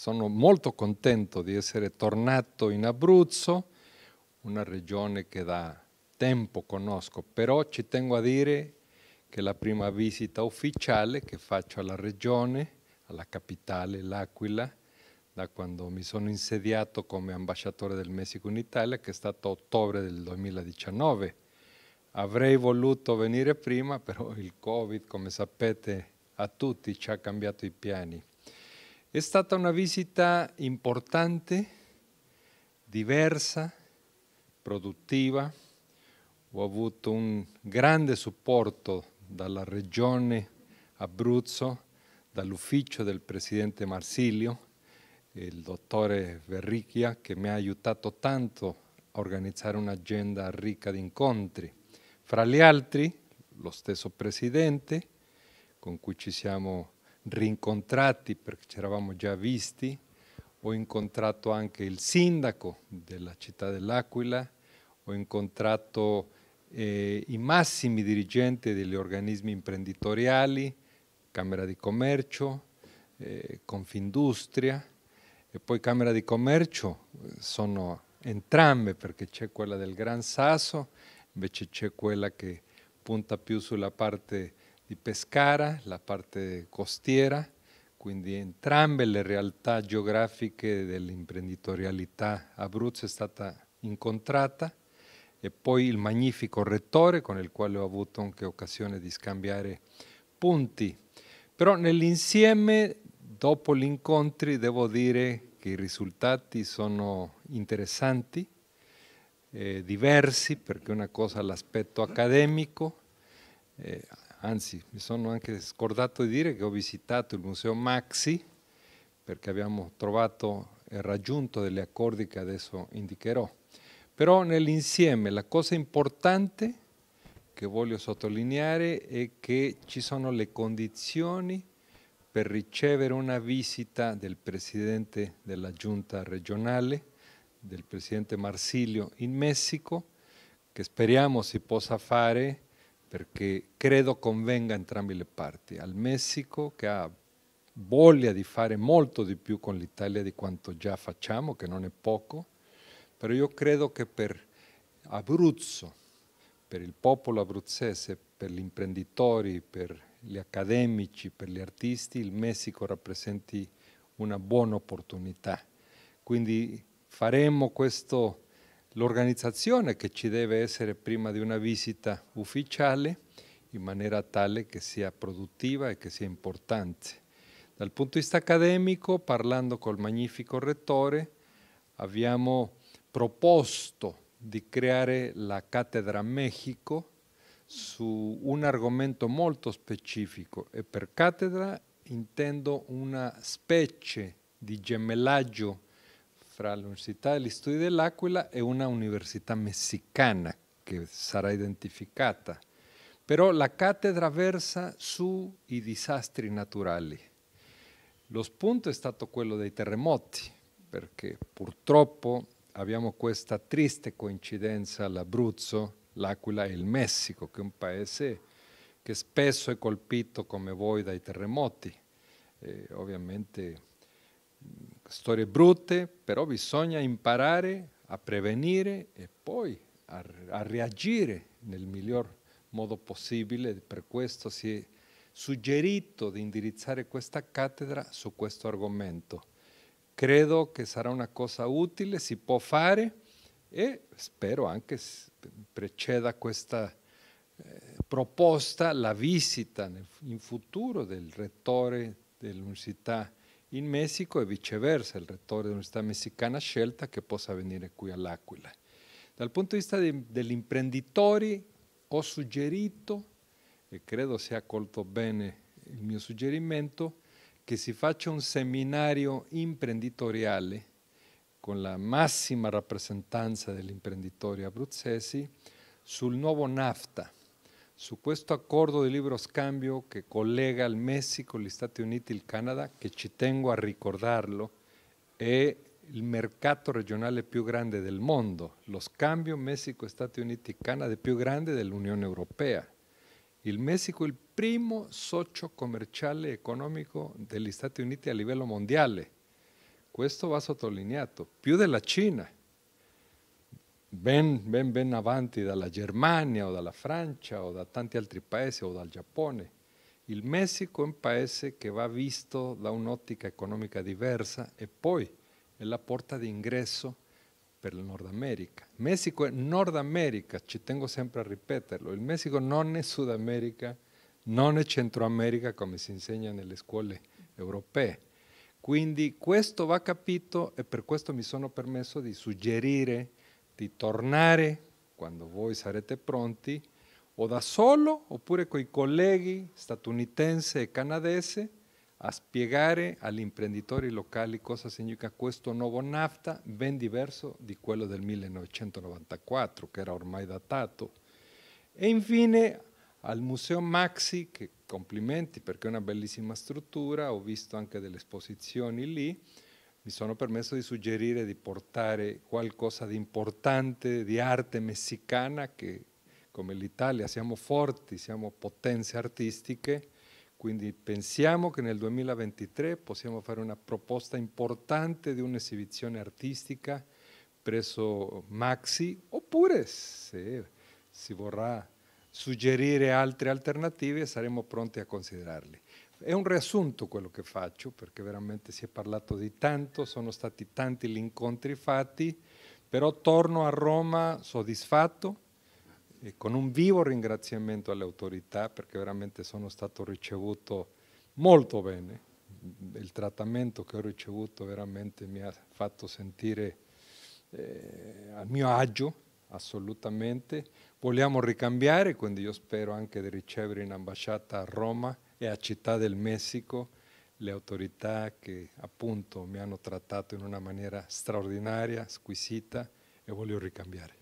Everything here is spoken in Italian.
sono molto contento di essere tornato in Abruzzo, una regione che da tempo conosco, però ci tengo a dire che la prima visita ufficiale che faccio alla regione, alla capitale, l'Aquila, da quando mi sono insediato come ambasciatore del Messico in Italia, che è stato ottobre del 2019. Avrei voluto venire prima, però il Covid, come sapete, a tutti ci ha cambiato i piani. È stata una visita importante, diversa, produttiva. Ho avuto un grande supporto dalla regione Abruzzo, dall'ufficio del presidente Marsilio, il dottore Verricchia, che mi ha aiutato tanto a organizzare un'agenda ricca di incontri. Fra gli altri, lo stesso presidente, con cui ci siamo rincontrati perché ci eravamo già visti, ho incontrato anche il sindaco della città dell'Aquila, ho incontrato eh, i massimi dirigenti degli organismi imprenditoriali, Camera di Commercio, eh, Confindustria e poi Camera di Commercio, eh, sono entrambe perché c'è quella del Gran Sasso, invece c'è quella che punta più sulla parte di Pescara, la parte costiera, quindi entrambe le realtà geografiche dell'imprenditorialità Abruzzo è stata incontrata e poi il magnifico rettore con il quale ho avuto anche occasione di scambiare punti. Però nell'insieme, dopo gli incontri, devo dire che i risultati sono interessanti, eh, diversi, perché una cosa è l'aspetto accademico, eh, anzi mi sono anche scordato di dire che ho visitato il museo Maxi perché abbiamo trovato e raggiunto degli accordi che adesso indicherò. Però nell'insieme la cosa importante che voglio sottolineare è che ci sono le condizioni per ricevere una visita del Presidente della Giunta regionale, del Presidente Marsilio in Messico, che speriamo si possa fare perché credo convenga a entrambe le parti, al Messico che ha voglia di fare molto di più con l'Italia di quanto già facciamo, che non è poco, però io credo che per Abruzzo, per il popolo abruzzese, per gli imprenditori, per gli accademici, per gli artisti, il Messico rappresenti una buona opportunità. Quindi faremo questo l'organizzazione che ci deve essere prima di una visita ufficiale in maniera tale che sia produttiva e che sia importante. Dal punto di vista accademico, parlando col magnifico rettore, abbiamo proposto di creare la cattedra Mexico su un argomento molto specifico e per cattedra intendo una specie di gemellaggio fra l'Università degli Studi dell'Aquila e una università messicana che sarà identificata. Però la cattedra versa sui disastri naturali. Lo spunto è stato quello dei terremoti, perché purtroppo abbiamo questa triste coincidenza all'Abruzzo, l'Aquila e il Messico, che è un paese eh, che spesso è colpito come voi dai terremoti. E eh, ovviamente storie brutte, però bisogna imparare a prevenire e poi a, a reagire nel miglior modo possibile. Per questo si è suggerito di indirizzare questa cattedra su questo argomento. Credo che sarà una cosa utile, si può fare e spero anche preceda questa eh, proposta la visita in futuro del rettore dell'Università in Messico e viceversa il rettore dell'Università Messicana scelta che possa venire qui all'Aquila. Dal punto di vista de, degli imprenditori ho suggerito, e credo sia accolto bene il mio suggerimento, che si faccia un seminario imprenditoriale con la massima rappresentanza degli imprenditori abruzzesi sul nuovo NAFTA, supuesto acuerdo de libros cambio que colega México, México, Estados Unidos y el Canadá, que ci tengo a recordarlo, es eh, el mercado regional más grande del mundo. cambios México, méxico Unidos y Canadá, es más grande de la Unión Europea. El México es el primo socio comercial económico de los Estados Unidos a nivel mundial. Esto va sottolineato, più la China. ben, ben, ben avanti dalla Germania o dalla Francia o da tanti altri paesi o dal Giappone. Il Messico è un paese che va visto da un'ottica economica diversa e poi è la porta d'ingresso per il Nord America. Messico è Nord America, ci tengo sempre a ripeterlo, il Messico non è Sud America, non è Centro America come si insegna nelle scuole europee. Quindi questo va capito e per questo mi sono permesso di suggerire di tornare quando voi sarete pronti, o da solo oppure con i colleghi statunitense e canadese, a spiegare agli imprenditori locali cosa significa questo nuovo NAFTA ben diverso di quello del 1994 che era ormai datato. E infine al Museo Maxi, che complimenti perché è una bellissima struttura, ho visto anche delle esposizioni lì, mi sono permesso di suggerire di portare qualcosa di importante di arte messicana che come l'Italia siamo forti, siamo potenze artistiche, quindi pensiamo che nel 2023 possiamo fare una proposta importante di un'esibizione artistica presso Maxi oppure se si vorrà suggerire altre alternative saremo pronti a considerarli. È un riassunto quello che faccio perché veramente si è parlato di tanto, sono stati tanti gli incontri fatti, però torno a Roma soddisfatto e con un vivo ringraziamento alle autorità perché veramente sono stato ricevuto molto bene. Il trattamento che ho ricevuto veramente mi ha fatto sentire eh, al mio agio assolutamente. Vogliamo ricambiare, quindi io spero anche di ricevere in ambasciata a Roma e a Città del Messico le autorità che appunto mi hanno trattato in una maniera straordinaria, squisita e voglio ricambiare.